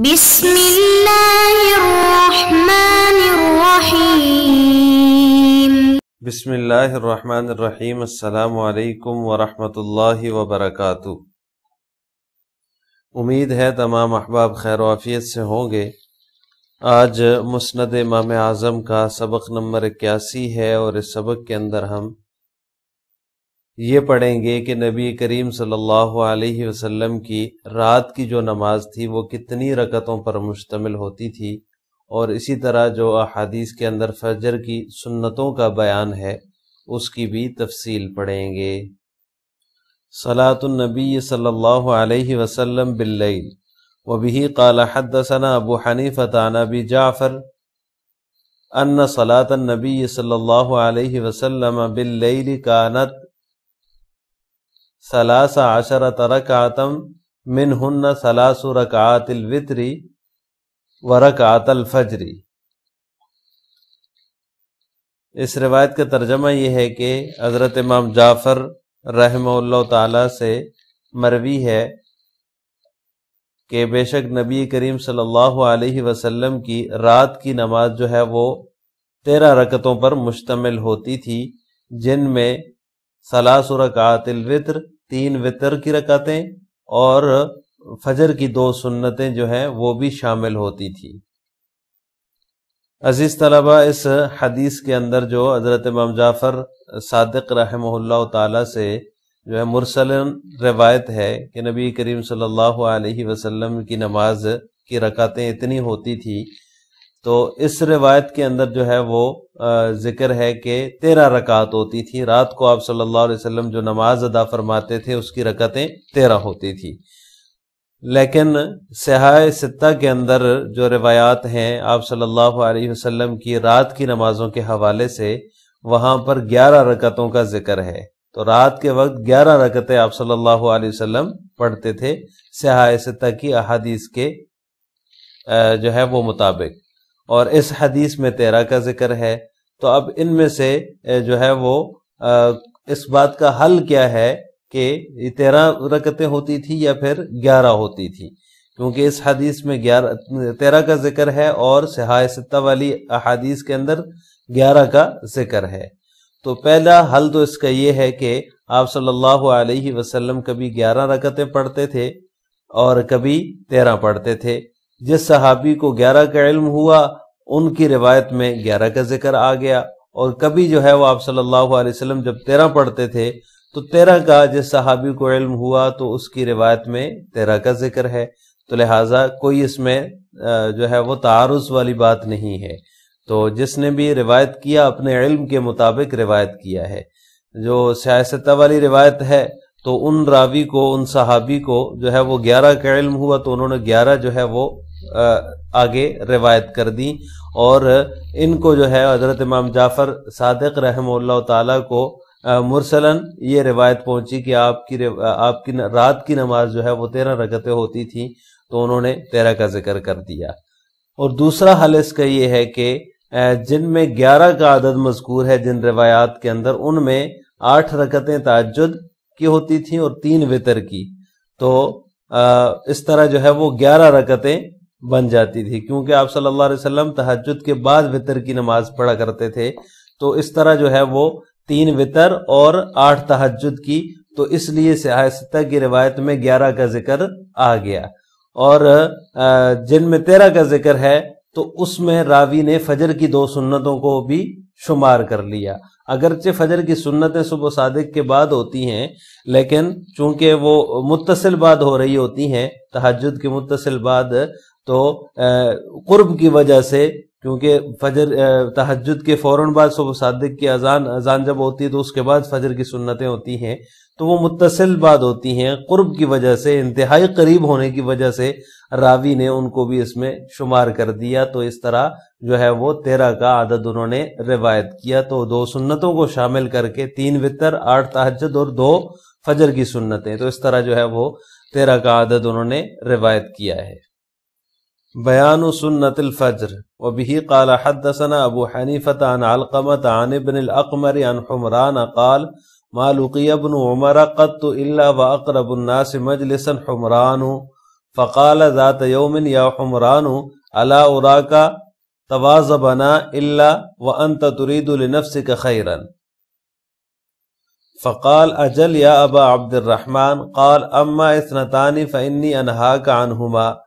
بسم اللہ الرحمن الرحیم بسم اللہ الرحمن الرحیم السلام علیکم ورحمۃ اللہ وبرکاتہ امید ہے تمام احباب خیر وافیت سے ہوں گے آج مسند امام اعظم کا سبق نمبر اکیاسی ہے اور اس سبق کے اندر ہم یہ پڑھیں گے کہ نبی کریم صلی اللہ علیہ وسلم کی رات کی جو نماز تھی وہ کتنی رکعتوں پر مشتمل ہوتی تھی اور اسی طرح جو احادیث کے اندر فجر کی سنتوں کا بیان ہے اس کی بھی تفصیل پڑھیں گے صلاۃ النبی صلی اللہ علیہ وسلم باللیل وبه قال حدثنا ابو عن ابی جعفر ان صلاة النبی صلی اللہ علیہ وسلم باللیل کانت سلاس عشر ترکاتم من ہن سلاس رکعات الوطری و رقاط الفجری اس روایت کا ترجمہ یہ ہے کہ حضرت امام جعفر رحمہ اللہ تعالی سے مروی ہے کہ بے شک نبی کریم صلی اللہ علیہ وسلم کی رات کی نماز جو ہے وہ تیرہ رکتوں پر مشتمل ہوتی تھی جن میں سلاس رکعات الوطر تین وطر کی رکعتیں اور فجر کی دو سنتیں جو ہیں وہ بھی شامل ہوتی تھی عزیز طلبہ اس حدیث کے اندر جو حضرت امام جعفر صادق رحمہ اللہ تعالی سے جو ہے مرسل روایت ہے کہ نبی کریم صلی اللہ علیہ وسلم کی نماز کی رکعتیں اتنی ہوتی تھی تو اس روایت کے اندر جو ہے وہ ذکر ہے کہ تیرہ رکعت ہوتی تھی رات کو آپ صلی اللہ علیہ وسلم جو نماز ادا فرماتے تھے اس کی رکعتیں تیرہ ہوتی تھی لیکن سیاہ سطح کے اندر جو روایات ہیں آپ صلی اللہ علیہ وسلم کی رات کی نمازوں کے حوالے سے وہاں پر گیارہ رکعتوں کا ذکر ہے تو رات کے وقت گیارہ رکعتیں آپ صلی اللہ علیہ وسلم پڑھتے تھے سیاہ سطح کی احادیث کے جو ہے وہ مطابق اور اس حدیث میں تیرہ کا ذکر ہے تو اب ان میں سے جو ہے وہ اس بات کا حل کیا ہے کہ تیرہ رکتیں ہوتی تھی یا پھر گیارہ ہوتی تھی کیونکہ اس حدیث میں گیارہ تیرہ کا ذکر ہے اور سہائے ستہ والی حدیث کے اندر گیارہ کا ذکر ہے تو پہلا حل تو اس کا یہ ہے کہ آپ صلی اللہ علیہ وسلم کبھی گیارہ رکتیں پڑھتے تھے اور کبھی تیرہ پڑھتے تھے جس صحابی کو گیارہ کا علم ہوا ان کی روایت میں گیارہ کا ذکر آ گیا اور کبھی جو ہے وہ آپ صلی اللہ علیہ وسلم جب تیرہ پڑھتے تھے تو تیرہ کا جس صحابی کو علم ہوا تو اس کی روایت میں تیرہ کا ذکر ہے تو لہٰذا کوئی اس میں جو ہے وہ تعارض والی بات نہیں ہے تو جس نے بھی روایت کیا اپنے علم کے مطابق روایت کیا ہے جو سیاستہ والی روایت ہے تو ان راوی کو ان صحابی کو جو ہے وہ گیارہ کا علم ہوا تو انہوں نے گیارہ جو ہے وہ آگے روایت کر دی اور ان کو جو ہے حضرت امام جعفر صادق رحمہ اللہ تعالیٰ کو مرسلن یہ روایت پہنچی کہ آپ کی آپ کی رات کی نماز جو ہے وہ تیرہ رگتیں ہوتی تھیں تو انہوں نے تیرہ کا ذکر کر دیا اور دوسرا حل اس کا یہ ہے کہ جن میں گیارہ کا عدد مذکور ہے جن روایات کے اندر ان میں آٹھ رکتیں تعجد کی ہوتی تھیں اور تین وطر کی تو اس طرح جو ہے وہ گیارہ رکتیں بن جاتی تھی کیونکہ آپ صلی اللہ علیہ وسلم تحجد کے بعد وطر کی نماز پڑھا کرتے تھے تو اس طرح جو ہے وہ تین وطر اور آٹھ تحجد کی تو اس لیے کی روایت میں گیارہ کا ذکر آ گیا اور جن میں تیرہ کا ذکر ہے تو اس میں راوی نے فجر کی دو سنتوں کو بھی شمار کر لیا اگرچہ فجر کی سنتیں صبح صادق کے بعد ہوتی ہیں لیکن چونکہ وہ متصل بعد ہو رہی ہوتی ہیں تحجد کی متصل بعد تو قرب کی وجہ سے کیونکہ فجر تحجد کے فوراً بعد صبح صادق کی اذان اذان جب ہوتی ہے تو اس کے بعد فجر کی سنتیں ہوتی ہیں تو وہ متصل بات ہوتی ہیں قرب کی وجہ سے انتہائی قریب ہونے کی وجہ سے راوی نے ان کو بھی اس میں شمار کر دیا تو اس طرح جو ہے وہ تیرہ کا عدد انہوں نے روایت کیا تو دو سنتوں کو شامل کر کے تین وطر آٹھ تحجد اور دو فجر کی سنتیں تو اس طرح جو ہے وہ تیرہ کا عدد انہوں نے روایت کیا ہے بيان سنة الفجر وبه قال حدثنا أبو حنيفة عن علقمة عن ابن الأقمر عن حمران قال ما لقي ابن عمر قط إلا وأقرب الناس مجلسا حمران فقال ذات يوم يا حمران ألا أراك تواظبنا إلا وأنت تريد لنفسك خيرا فقال أجل يا أبا عبد الرحمن قال أما اثنتان فإني أنهاك عنهما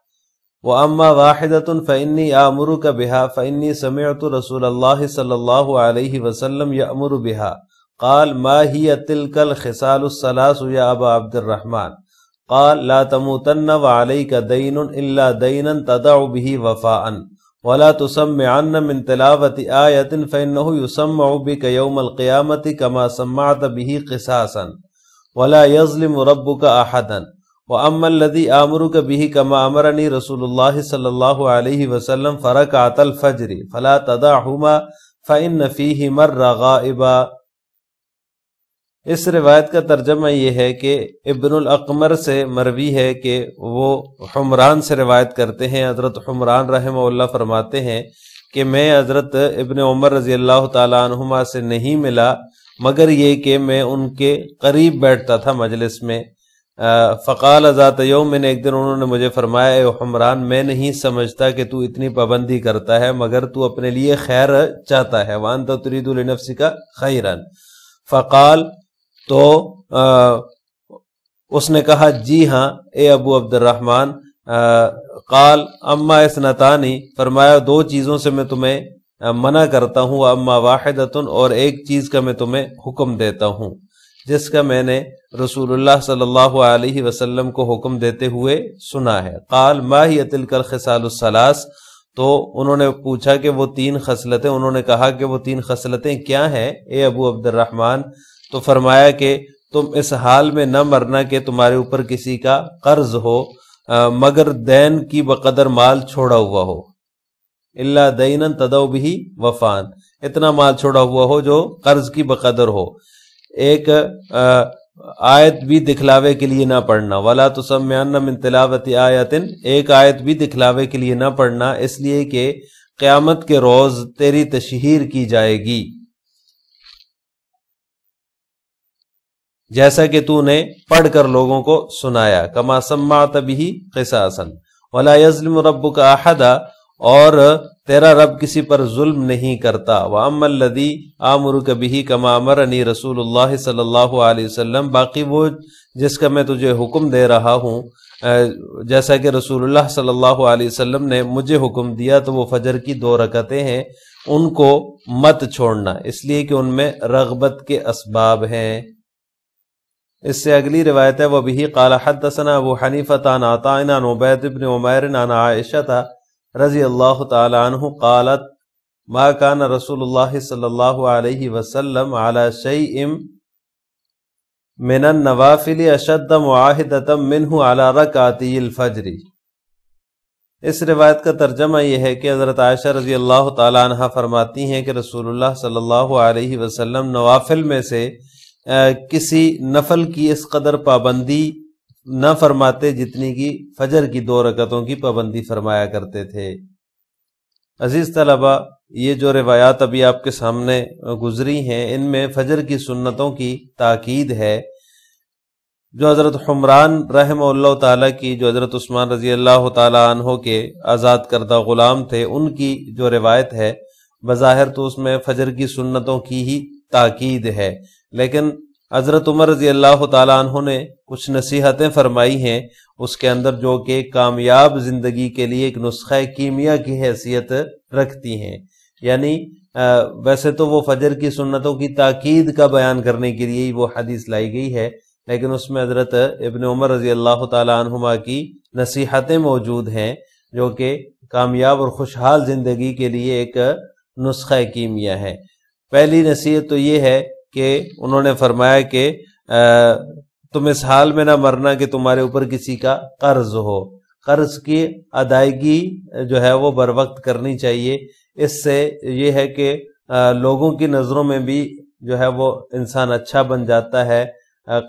و اما واحدۃ فعنی آمر کا بحا فعنی سمعت رسول اللہ صلی اللہ علیہ وسلم یا امر بحا قال ما ہی تلکل خسال الصلاس یا ابا عبد الرحمن قال لا تموتن وعليك دين الا دينا تدع به وفاء ولا تسمع عنا من تلاوه ايه فانه يسمع بك يوم القيامه كما سمعت به قصاصا ولا يظلم ربك احدا ام لدی عمر کبھی کما امر عنی رسول اللہ صلی اللہ علیہ وسلم فرقری فلا فنفیمر ابا اس روایت کا ترجمہ یہ ہے کہ ابن الاقمر سے مروی ہے کہ وہ حمران سے روایت کرتے ہیں حضرت حمران رحمہ اللہ فرماتے ہیں کہ میں حضرت ابن عمر رضی اللہ تعالیٰ عنہما سے نہیں ملا مگر یہ کہ میں ان کے قریب بیٹھتا تھا مجلس میں فقال ذات یوم میں نے ایک دن انہوں نے مجھے فرمایا اے حمران میں نہیں سمجھتا کہ تو اتنی پابندی کرتا ہے مگر تو اپنے لیے خیر چاہتا ہے فقال تو اس نے کہا جی ہاں اے ابو عبد الرحمن قال اما اسنتانی فرمایا دو چیزوں سے میں تمہیں منع کرتا ہوں اما واحدتن اور ایک چیز کا میں تمہیں حکم دیتا ہوں جس کا میں نے رسول اللہ صلی اللہ علیہ وسلم کو حکم دیتے ہوئے سنا ہے قال ما کر پوچھا کہ وہ تین خسلتیں انہوں نے کہا کہ وہ تین خصلتیں کیا ہیں اے ابو عبد الرحمن تو فرمایا کہ تم اس حال میں نہ مرنا کہ تمہارے اوپر کسی کا قرض ہو مگر دین کی بقدر مال چھوڑا ہوا ہو اللہ تدو بھی وفان اتنا مال چھوڑا ہوا ہو جو قرض کی بقدر ہو ایک آیت بھی دکھلاوے کے لیے نہ پڑھنا ولا تو سب آیتن ایک آیت بھی دکھلاوے کے لیے نہ پڑھنا اس لیے کہ قیامت کے روز تیری تشہیر کی جائے گی جیسا کہ تو نے پڑھ کر لوگوں کو سنایا کما سما تبھی ولا یزلم رب کا اور تیرا رب کسی پر ظلم نہیں کرتا وَأَمَّا الَّذِي آمُرُكَ کبھی کما عَمَرَنِي عنی رسول اللہ صلی اللہ علیہ وسلم باقی وہ جس کا میں تجھے حکم دے رہا ہوں جیسا کہ رسول اللہ صلی اللہ علیہ وسلم نے مجھے حکم دیا تو وہ فجر کی دو رکتیں ہیں ان کو مت چھوڑنا اس لیے کہ ان میں رغبت کے اسباب ہیں اس سے اگلی روایت ہے وہ بھی حَدَّسَنَا حدنا و حنی فتانات ابن عمیر نانا عائشہ رضی اللہ تعالیٰ عنہ قالت ما کان رسول اللہ صلی اللہ علیہ وسلم علی شیئم من النوافل اشد معاہدتا منہ علی رکاتی الفجری اس روایت کا ترجمہ یہ ہے کہ حضرت عائشہ رضی اللہ تعالیٰ عنہ فرماتی ہیں کہ رسول اللہ صلی اللہ علیہ وسلم نوافل میں سے کسی نفل کی اس قدر پابندی نہ فرماتے جتنی کی فجر کی دو رکعتوں کی پابندی فرمایا کرتے تھے عزیز طلبا یہ جو روایات ابھی آپ کے سامنے گزری ہیں ان میں فجر کی سنتوں کی تاکید ہے جو حضرت حمران رحم اللہ تعالیٰ کی جو حضرت عثمان رضی اللہ تعالیٰ عنہ کے آزاد کردہ غلام تھے ان کی جو روایت ہے بظاہر تو اس میں فجر کی سنتوں کی ہی تاکید ہے لیکن حضرت عمر رضی اللہ تعالیٰ عنہ نے کچھ نصیحتیں فرمائی ہیں اس کے اندر جو کہ کامیاب زندگی کے لیے ایک نسخہ کیمیا کی حیثیت رکھتی ہیں یعنی ویسے تو وہ فجر کی سنتوں کی تاکید کا بیان کرنے کے لیے وہ حدیث لائی گئی ہے لیکن اس میں حضرت ابن عمر رضی اللہ تعالیٰ عنہما کی نصیحتیں موجود ہیں جو کہ کامیاب اور خوشحال زندگی کے لیے ایک نسخہ کیمیا ہے پہلی نصیحت تو یہ ہے کہ انہوں نے فرمایا کہ تم اس حال میں نہ مرنا کہ تمہارے اوپر کسی کا قرض ہو قرض کی ادائیگی جو ہے وہ بر وقت کرنی چاہیے اس سے یہ ہے کہ لوگوں کی نظروں میں بھی جو ہے وہ انسان اچھا بن جاتا ہے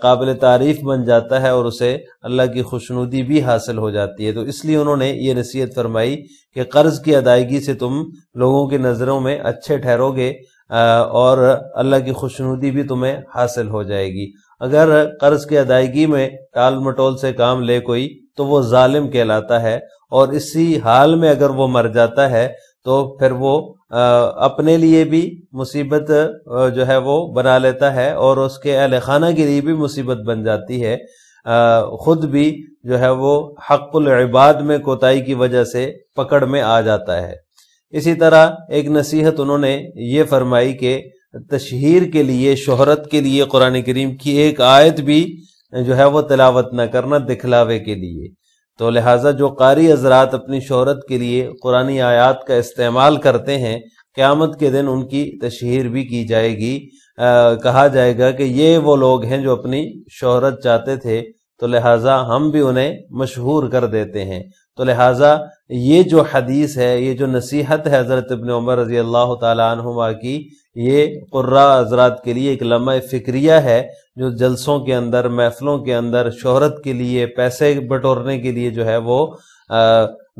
قابل تعریف بن جاتا ہے اور اسے اللہ کی خوشنودی بھی حاصل ہو جاتی ہے تو اس لیے انہوں نے یہ نصیحت فرمائی کہ قرض کی ادائیگی سے تم لوگوں کی نظروں میں اچھے ٹھہرو گے اور اللہ کی خوشنودی بھی تمہیں حاصل ہو جائے گی اگر قرض کی ادائیگی میں ٹال مٹول سے کام لے کوئی تو وہ ظالم کہلاتا ہے اور اسی حال میں اگر وہ مر جاتا ہے تو پھر وہ اپنے لیے بھی مصیبت جو ہے وہ بنا لیتا ہے اور اس کے اہل خانہ کے لیے بھی مصیبت بن جاتی ہے خود بھی جو ہے وہ حق العباد میں کوتاہی کی وجہ سے پکڑ میں آ جاتا ہے اسی طرح ایک نصیحت انہوں نے یہ فرمائی کہ تشہیر کے لیے شہرت کے لیے قرآن کریم کی ایک آیت بھی جو ہے وہ تلاوت نہ کرنا دکھلاوے کے لیے تو لہٰذا جو قاری حضرات اپنی شہرت کے لیے قرآن آیات کا استعمال کرتے ہیں قیامت کے دن ان کی تشہیر بھی کی جائے گی کہا جائے گا کہ یہ وہ لوگ ہیں جو اپنی شہرت چاہتے تھے تو لہٰذا ہم بھی انہیں مشہور کر دیتے ہیں تو لہٰذا یہ جو حدیث ہے یہ جو نصیحت ہے حضرت ابن عمر رضی اللہ تعالیٰ عنہما کی یہ قرا حضرات کے لیے ایک لمحہ فکریہ ہے جو جلسوں کے اندر محفلوں کے اندر شہرت کے لیے پیسے بٹورنے کے لیے جو ہے وہ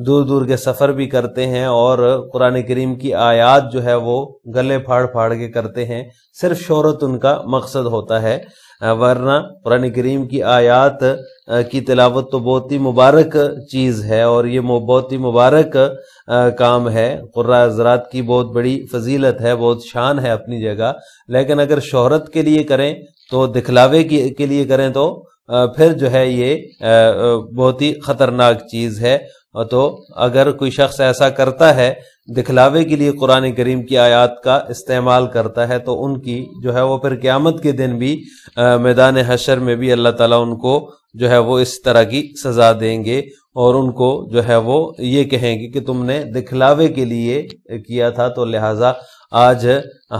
دور دور کے سفر بھی کرتے ہیں اور قرآن کریم کی آیات جو ہے وہ گلے پھاڑ پھاڑ کے کرتے ہیں صرف شہرت ان کا مقصد ہوتا ہے ورنہ قرآن کریم کی آیات کی تلاوت تو بہت ہی مبارک چیز ہے اور یہ بہت ہی مبارک کام ہے قرآہ حضرات کی بہت بڑی فضیلت ہے بہت شان ہے اپنی جگہ لیکن اگر شہرت کے لیے کریں تو دکھلاوے کے لیے کریں تو پھر جو ہے یہ بہت ہی خطرناک چیز ہے تو اگر کوئی شخص ایسا کرتا ہے دکھلاوے کے لیے قرآن کریم کی آیات کا استعمال کرتا ہے تو ان کی جو ہے وہ پھر قیامت کے دن بھی میدان حشر میں بھی اللہ تعالیٰ ان کو جو ہے وہ اس طرح کی سزا دیں گے اور ان کو جو ہے وہ یہ کہیں گے کہ تم نے دکھلاوے کے لیے کیا تھا تو لہٰذا آج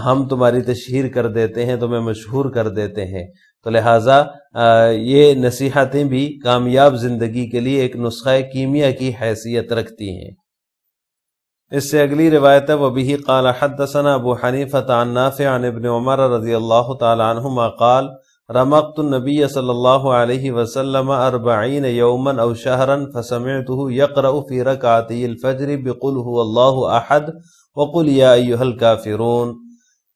ہم تمہاری تشہیر کر دیتے ہیں تمہیں مشہور کر دیتے ہیں تو لہٰذا یہ نصیحتیں بھی کامیاب زندگی کے لیے ایک نسخہ کیمیا کی حیثیت رکھتی ہیں اس سے اگلی روایت ہے وبی قال حد ثنا ابو حنی فتانف عن ابن عمر رضی اللہ تعالیٰ عنہ قال رمقت النبی صلی اللہ علیہ وسلم اربعین یومن او شہرن فسمع تو یقر فی رکاتی الفجری بقل ہو اللہ عہد وقل یاحل کا فرون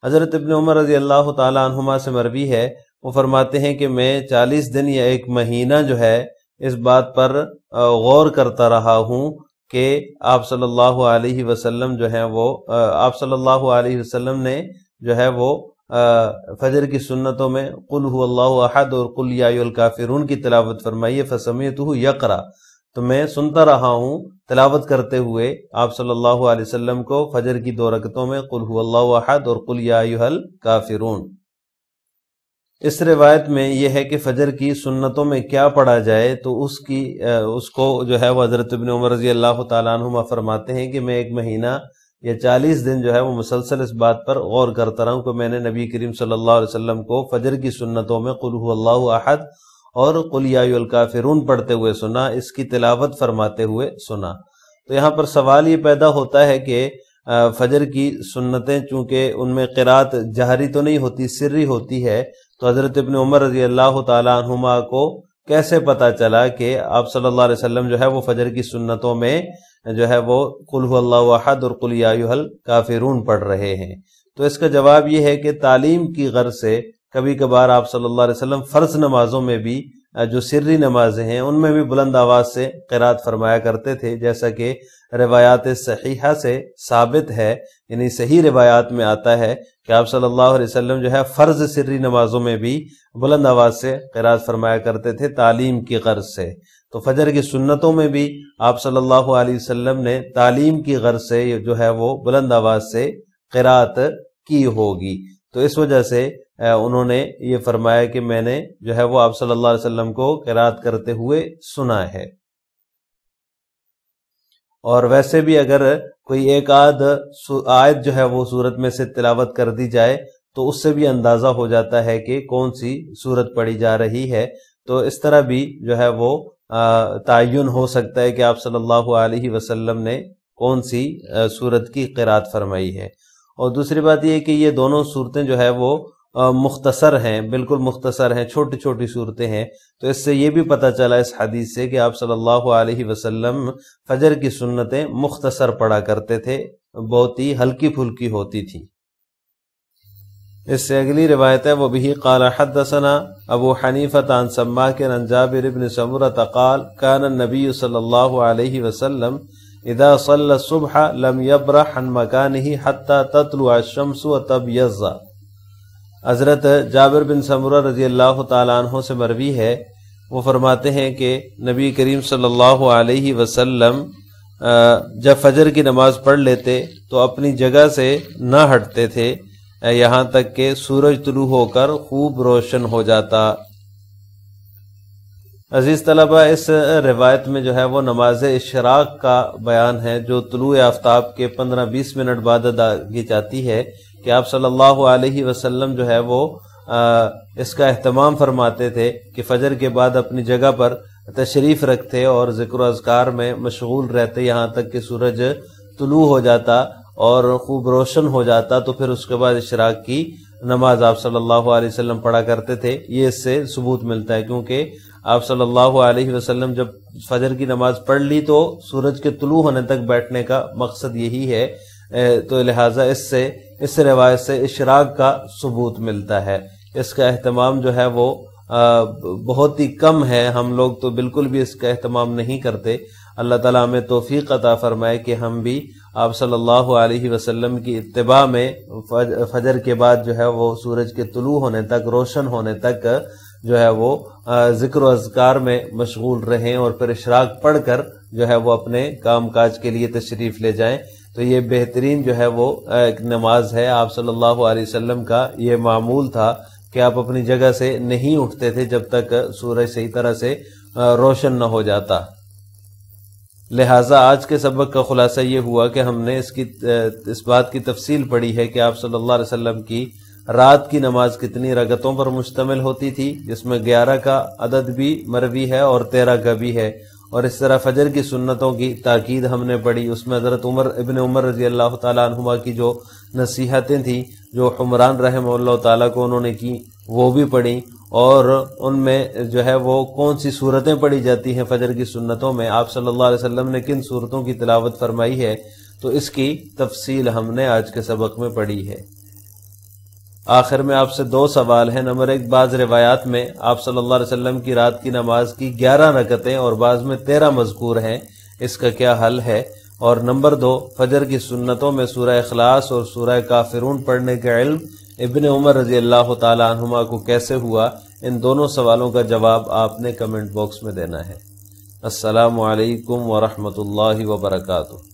حضرت ابن عمر رضی اللہ تعالیٰ عنہما سے مربی ہے وہ فرماتے ہیں کہ میں چالیس دن یا ایک مہینہ جو ہے اس بات پر غور کرتا رہا ہوں کہ آپ صلی اللہ علیہ وسلم جو ہیں وہ آپ صلی اللہ علیہ وسلم نے جو ہے وہ فجر کی سنتوں میں قل اللہ احد اور قل یا الکافرون کی تلاوت فرمائیے فسمیت یکرا تو میں سنتا رہا ہوں تلاوت کرتے ہوئے آپ صلی اللہ علیہ وسلم کو فجر کی دو رکتوں میں قل ہو اللہ احد اور قل کلیائی کافرون اس روایت میں یہ ہے کہ فجر کی سنتوں میں کیا پڑھا جائے تو اس کی اس کو جو ہے وہ حضرت ابن عمر رضی اللہ تعالیٰ عنہما فرماتے ہیں کہ میں ایک مہینہ یا چالیس دن جو ہے وہ مسلسل اس بات پر غور کرتا رہا ہوں کہ میں نے نبی کریم صلی اللہ علیہ وسلم کو فجر کی سنتوں میں قلع اللہ احد اور کلیا الکافرون پڑھتے ہوئے سنا اس کی تلاوت فرماتے ہوئے سنا تو یہاں پر سوال یہ پیدا ہوتا ہے کہ فجر کی سنتیں چونکہ ان میں قرات جہری تو نہیں ہوتی سرری ہوتی ہے تو حضرت ابن عمر رضی اللہ تعالیٰ کو کیسے پتا چلا کہ آپ صلی اللہ علیہ وسلم جو ہے وہ فجر کی سنتوں میں جو ہے وہ قلح اللہ احد اور کلیال کافی کافرون پڑھ رہے ہیں تو اس کا جواب یہ ہے کہ تعلیم کی غرض سے کبھی کبھار آپ صلی اللہ علیہ وسلم فرض نمازوں میں بھی جو سری نمازیں ہیں ان میں بھی بلند آواز سے قرات فرمایا کرتے تھے جیسا کہ روایات صحیحہ سے ثابت ہے یعنی صحیح روایات میں آتا ہے کہ آپ صلی اللہ علیہ وسلم جو ہے فرض سری نمازوں میں بھی بلند آواز سے قرات فرمایا کرتے تھے تعلیم کی غرض سے تو فجر کی سنتوں میں بھی آپ صلی اللہ علیہ وسلم نے تعلیم کی غرض سے جو ہے وہ بلند آواز سے قرات کی ہوگی تو اس وجہ سے انہوں نے یہ فرمایا کہ میں نے جو ہے وہ آپ صلی اللہ علیہ وسلم کو قرات کرتے ہوئے سنا ہے اور ویسے بھی اگر کوئی ایک آدھ آیت جو ہے وہ صورت میں سے تلاوت کر دی جائے تو اس سے بھی اندازہ ہو جاتا ہے کہ کون سی صورت پڑی جا رہی ہے تو اس طرح بھی جو ہے وہ تعین ہو سکتا ہے کہ آپ صلی اللہ علیہ وسلم نے کون سی صورت کی قرآد فرمائی ہے اور دوسری بات یہ کہ یہ دونوں صورتیں جو ہے وہ مختصر ہیں بالکل مختصر ہیں چھوٹی چھوٹی صورتیں ہیں تو اس سے یہ بھی پتہ چلا اس حدیث سے کہ آپ صلی اللہ علیہ وسلم فجر کی سنتیں مختصر پڑا کرتے تھے بہت ہی ہلکی پھلکی ہوتی تھی اس سے اگلی روایت ہے وہ بھی قال حدثنا ابو حنیف تانسما کے قال کان النبی صلی اللہ علیہ وسلم صلى صلی لم صبح لم مكانه حتى تطلع الشمس وتبيض حضرت جابر بن سمرہ رضی اللہ تعالیٰ عنہ سے مروی ہے وہ فرماتے ہیں کہ نبی کریم صلی اللہ علیہ وسلم جب فجر کی نماز پڑھ لیتے تو اپنی جگہ سے نہ ہٹتے تھے یہاں تک کہ سورج طلوع ہو کر خوب روشن ہو جاتا عزیز طلبہ اس روایت میں جو ہے وہ نماز اشراق کا بیان ہے جو طلوع آفتاب کے پندرہ بیس منٹ بعد ادا کی جاتی ہے کہ آپ صلی اللہ علیہ وسلم جو ہے وہ اس کا اہتمام فرماتے تھے کہ فجر کے بعد اپنی جگہ پر تشریف رکھتے اور ذکر و اذکار میں مشغول رہتے یہاں تک کہ سورج طلوع ہو جاتا اور خوب روشن ہو جاتا تو پھر اس کے بعد اشراق کی نماز آپ صلی اللہ علیہ وسلم پڑھا کرتے تھے یہ اس سے ثبوت ملتا ہے کیونکہ آپ صلی اللہ علیہ وسلم جب فجر کی نماز پڑھ لی تو سورج کے طلوع ہونے تک بیٹھنے کا مقصد یہی ہے تو لہٰذا اس سے اس روایت سے اشراق کا ثبوت ملتا ہے اس کا اہتمام جو ہے وہ بہت ہی کم ہے ہم لوگ تو بالکل بھی اس کا اہتمام نہیں کرتے اللہ تعالیٰ میں توفیق عطا فرمائے کہ ہم بھی آپ صلی اللہ علیہ وسلم کی اتباع میں فجر کے بعد جو ہے وہ سورج کے طلوع ہونے تک روشن ہونے تک جو ہے وہ ذکر و اذکار میں مشغول رہیں اور پھر اشراق پڑھ کر جو ہے وہ اپنے کام کاج کے لیے تشریف لے جائیں تو یہ بہترین جو ہے وہ نماز ہے آپ صلی اللہ علیہ وسلم کا یہ معمول تھا کہ آپ اپنی جگہ سے نہیں اٹھتے تھے جب تک سورج صحیح طرح سے روشن نہ ہو جاتا لہٰذا آج کے سبق کا خلاصہ یہ ہوا کہ ہم نے اس کی اس بات کی تفصیل پڑھی ہے کہ آپ صلی اللہ علیہ وسلم کی رات کی نماز کتنی رگتوں پر مشتمل ہوتی تھی جس میں گیارہ کا عدد بھی مروی ہے اور تیرہ کا بھی ہے اور اس طرح فجر کی سنتوں کی تاکید ہم نے پڑھی اس میں حضرت عمر ابن عمر رضی اللہ تعالیٰ عنہما کی جو نصیحتیں تھیں جو حمران رحم اللہ تعالیٰ کو انہوں نے کی وہ بھی پڑھی اور ان میں جو ہے وہ کون سی صورتیں پڑھی جاتی ہیں فجر کی سنتوں میں آپ صلی اللہ علیہ وسلم نے کن صورتوں کی تلاوت فرمائی ہے تو اس کی تفصیل ہم نے آج کے سبق میں پڑھی ہے آخر میں آپ سے دو سوال ہیں نمبر ایک بعض روایات میں آپ صلی اللہ علیہ وسلم کی رات کی نماز کی گیارہ نقطیں اور بعض میں تیرہ مذکور ہیں اس کا کیا حل ہے اور نمبر دو فجر کی سنتوں میں سورہ اخلاص اور سورہ کافرون پڑھنے کا علم ابن عمر رضی اللہ تعالی عنہما کو کیسے ہوا ان دونوں سوالوں کا جواب آپ نے کمنٹ باکس میں دینا ہے السلام علیکم ورحمۃ اللہ وبرکاتہ